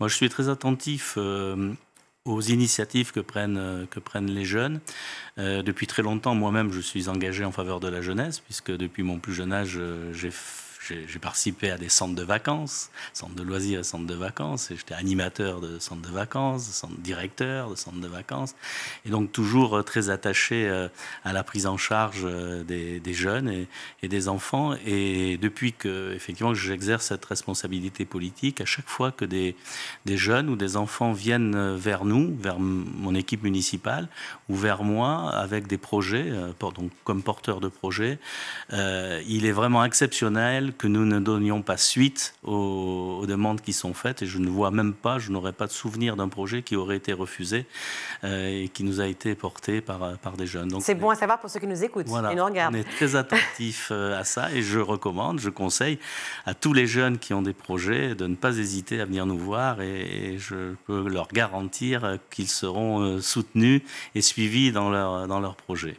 Moi, je suis très attentif euh, aux initiatives que prennent, euh, que prennent les jeunes. Euh, depuis très longtemps, moi-même, je suis engagé en faveur de la jeunesse, puisque depuis mon plus jeune âge, j'ai fait j'ai participé à des centres de vacances, centres de loisirs et centres de vacances. J'étais animateur de centres de vacances, centre directeur de centres de vacances. Et donc toujours euh, très attaché euh, à la prise en charge euh, des, jeunes et, des enfants. Et depuis que, effectivement, j'exerce cette responsabilité politique, à chaque fois que des, jeunes ou des enfants viennent vers nous, vers mon équipe municipale ou vers moi, avec des projets, donc comme porteur de projets, il est vraiment exceptionnel que nous ne donnions pas suite aux, demandes qui sont faites. Et je ne vois même pas, je n'aurais pas de souvenir d'un projet qui aurait été refusé euh, et qui nous a été porté par, par des jeunes. C'est bon à savoir pour ceux qui nous écoutent et nous regardent. On est très attentif euh, à ça et je recommande, je conseille à tous les jeunes qui ont des projets de ne pas hésiter à venir nous voir et, et je peux leur garantir qu'ils seront euh, soutenus et suivis dans leur, dans leur projet.